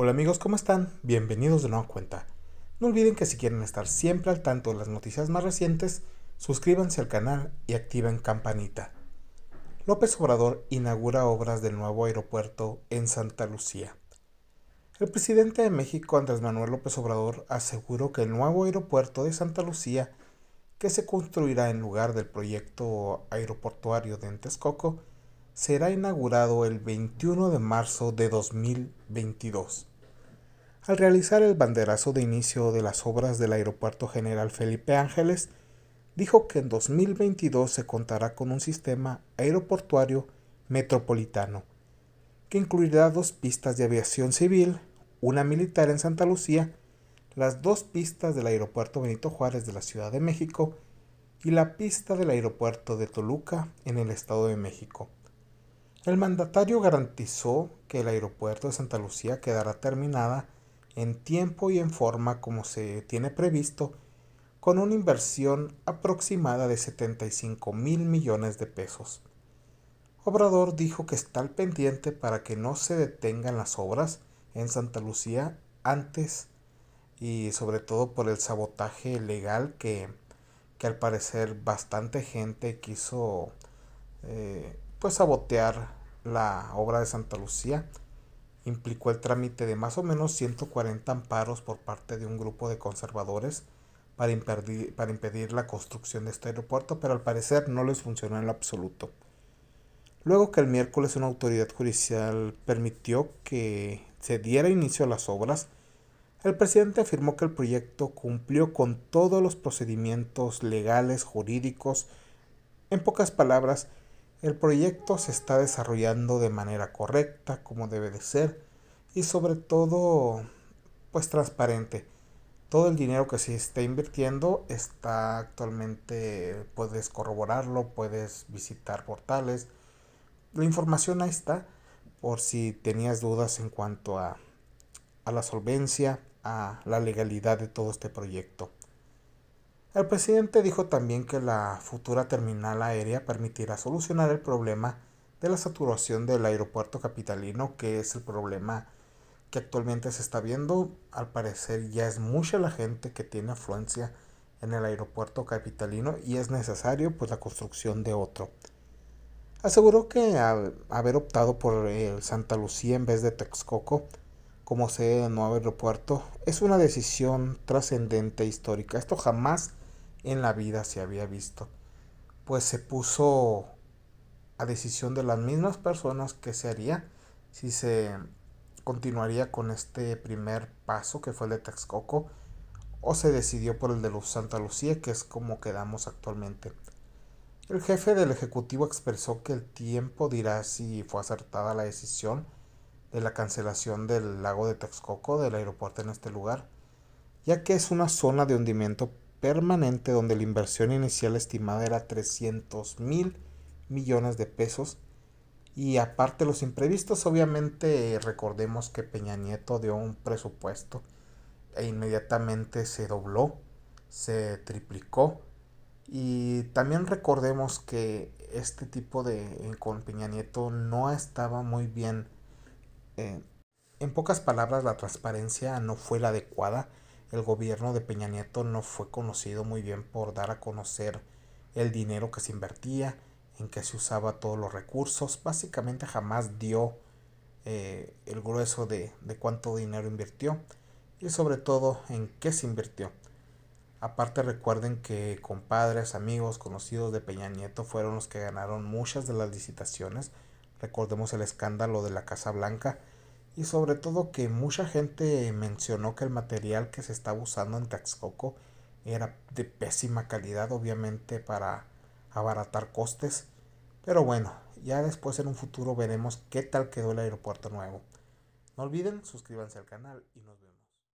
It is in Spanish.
Hola amigos, ¿cómo están? Bienvenidos de nueva cuenta. No olviden que si quieren estar siempre al tanto de las noticias más recientes, suscríbanse al canal y activen campanita. López Obrador inaugura obras del nuevo aeropuerto en Santa Lucía. El presidente de México, Andrés Manuel López Obrador, aseguró que el nuevo aeropuerto de Santa Lucía, que se construirá en lugar del proyecto aeroportuario de Entescoco, será inaugurado el 21 de marzo de 2022 al realizar el banderazo de inicio de las obras del Aeropuerto General Felipe Ángeles, dijo que en 2022 se contará con un sistema aeroportuario metropolitano, que incluirá dos pistas de aviación civil, una militar en Santa Lucía, las dos pistas del Aeropuerto Benito Juárez de la Ciudad de México y la pista del Aeropuerto de Toluca en el Estado de México. El mandatario garantizó que el aeropuerto de Santa Lucía quedará terminada en tiempo y en forma como se tiene previsto, con una inversión aproximada de 75 mil millones de pesos. Obrador dijo que está al pendiente para que no se detengan las obras en Santa Lucía antes y sobre todo por el sabotaje legal que, que al parecer bastante gente quiso eh, pues sabotear la obra de Santa Lucía implicó el trámite de más o menos 140 amparos por parte de un grupo de conservadores para impedir, para impedir la construcción de este aeropuerto, pero al parecer no les funcionó en absoluto. Luego que el miércoles una autoridad judicial permitió que se diera inicio a las obras, el presidente afirmó que el proyecto cumplió con todos los procedimientos legales, jurídicos, en pocas palabras, el proyecto se está desarrollando de manera correcta, como debe de ser, y sobre todo, pues transparente. Todo el dinero que se está invirtiendo está actualmente, puedes corroborarlo, puedes visitar portales. La información ahí está, por si tenías dudas en cuanto a, a la solvencia, a la legalidad de todo este proyecto. El presidente dijo también que la futura terminal aérea permitirá solucionar el problema de la saturación del aeropuerto capitalino, que es el problema que actualmente se está viendo. Al parecer ya es mucha la gente que tiene afluencia en el aeropuerto capitalino y es necesario pues la construcción de otro. Aseguró que haber optado por el Santa Lucía en vez de Texcoco como sede del nuevo aeropuerto es una decisión trascendente e histórica. Esto jamás en la vida se había visto, pues se puso a decisión de las mismas personas que se haría si se continuaría con este primer paso que fue el de Texcoco o se decidió por el de Santa Lucía, que es como quedamos actualmente. El jefe del Ejecutivo expresó que el tiempo dirá si fue acertada la decisión de la cancelación del lago de Texcoco del aeropuerto en este lugar, ya que es una zona de hundimiento permanente donde la inversión inicial estimada era 300 mil millones de pesos y aparte los imprevistos, obviamente recordemos que Peña Nieto dio un presupuesto e inmediatamente se dobló, se triplicó. Y también recordemos que este tipo de eh, con Peña Nieto no estaba muy bien. Eh, en pocas palabras, la transparencia no fue la adecuada el gobierno de Peña Nieto no fue conocido muy bien por dar a conocer el dinero que se invertía, en que se usaba todos los recursos. Básicamente jamás dio eh, el grueso de, de cuánto dinero invirtió y sobre todo en qué se invirtió. Aparte recuerden que compadres, amigos, conocidos de Peña Nieto fueron los que ganaron muchas de las licitaciones. Recordemos el escándalo de la Casa Blanca y sobre todo que mucha gente mencionó que el material que se estaba usando en Texcoco era de pésima calidad obviamente para abaratar costes pero bueno ya después en un futuro veremos qué tal quedó el aeropuerto nuevo no olviden suscríbanse al canal y nos vemos